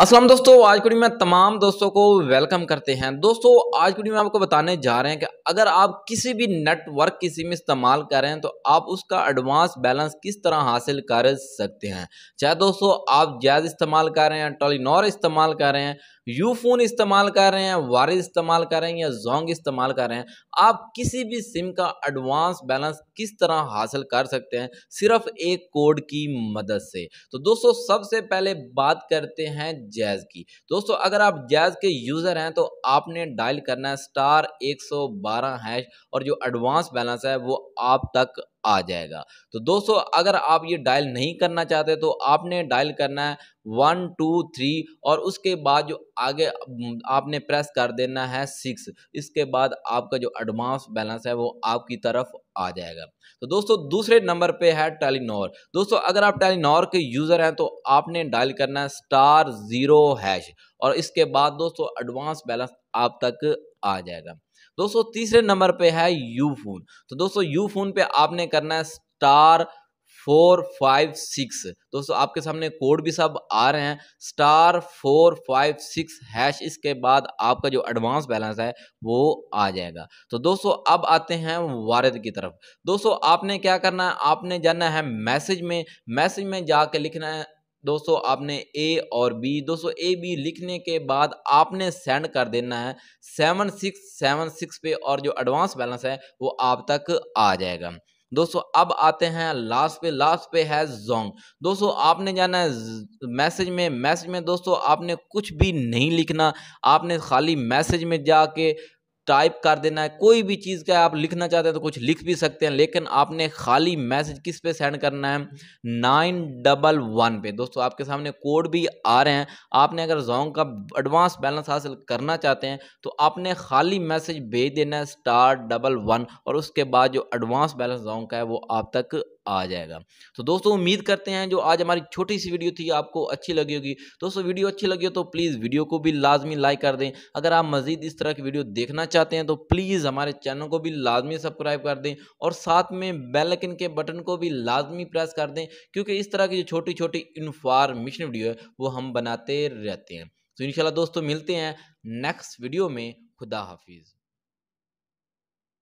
असलम दोस्तों आज की में तमाम दोस्तों को वेलकम करते हैं दोस्तों आज की में आपको बताने जा रहे हैं कि अगर आप किसी भी नेटवर्क की सिम इस्तेमाल कर रहे हैं तो आप उसका एडवांस बैलेंस किस तरह हासिल कर सकते हैं चाहे दोस्तों आप जैज़ इस्तेमाल कर रहे हैं टेलीनॉर इस्तेमाल कर रहे हैं यू फोन इस्तेमाल कर रहे हैं वारिस इस्तेमाल कर रहे हैं या जोंग इस्तेमाल कर रहे हैं आप किसी भी सिम का एडवांस बैलेंस किस तरह हासिल कर सकते हैं सिर्फ एक कोड की मदद से तो दोस्तों सबसे पहले बात करते हैं जैज़ की दोस्तों अगर आप जैज़ के यूज़र हैं तो आपने डायल करना है स्टार एक हैश और जो एडवांस बैलेंस है वो आप तक आ जाएगा तो दोस्तों अगर आप ये डायल नहीं करना चाहते तो आपने डायल करना है वन टू थ्री और उसके बाद जो आगे आपने प्रेस कर देना है सिक्स इसके बाद आपका जो एडवांस बैलेंस है वो आपकी तरफ आ जाएगा तो दोस्तों दूसरे नंबर पे है टेलीनॉर दोस्तों अगर आप टेलीनॉर के यूज़र हैं तो आपने डायल करना है स्टार ज़ीरो हैश और इसके बाद दोस्तों एडवांस बैलेंस आप तक आ जाएगा दोस्तों तीसरे नंबर पे है यू फोन तो दोस्तों यू फोन पे आपने करना है स्टार फोर फाइव सिक्स दोस्तों आपके सामने कोड भी सब आ रहे हैं star four five six hash इसके बाद आपका जो एडवांस बैलेंस है वो आ जाएगा तो दोस्तों अब आते हैं वारद की तरफ दोस्तों आपने क्या करना है आपने जाना है मैसेज में मैसेज में जाके लिखना है दोस्तों आपने ए और बी दोस्तों ए बी लिखने के बाद आपने सेंड कर देना है सेवन सिक्स सेवन सिक्स पे और जो एडवांस बैलेंस है वो आप तक आ जाएगा दोस्तों अब आते हैं लास्ट पे लास्ट पे है जोंग दोस्तों आपने जाना है मैसेज में मैसेज में दोस्तों आपने कुछ भी नहीं लिखना आपने खाली मैसेज में जाके टाइप कर देना है कोई भी चीज़ का आप लिखना चाहते हैं तो कुछ लिख भी सकते हैं लेकिन आपने खाली मैसेज किस पे सेंड करना है नाइन डबल वन पे दोस्तों आपके सामने कोड भी आ रहे हैं आपने अगर जोंग का एडवांस बैलेंस हासिल करना चाहते हैं तो आपने खाली मैसेज भेज देना है स्टार डबल वन और उसके बाद जो एडवांस बैलेंस जोंग का है वो आप तक आ जाएगा तो दोस्तों उम्मीद करते हैं जो आज हमारी छोटी सी वीडियो थी आपको अच्छी लगी होगी दोस्तों वीडियो अच्छी लगी हो तो प्लीज़ वीडियो को भी लाजमी लाइक कर दें अगर आप मज़ीद इस तरह की वीडियो देखना चाहते हैं तो प्लीज़ हमारे चैनल को भी लाजमी सब्सक्राइब कर दें और साथ में बेलकिन के बटन को भी लाजमी प्रेस कर दें क्योंकि इस तरह की जो छोटी छोटी इन्फॉर्मेशन वीडियो है वो हम बनाते रहते हैं तो इनशाला दोस्तों मिलते हैं नेक्स्ट वीडियो में खुदा हाफिज़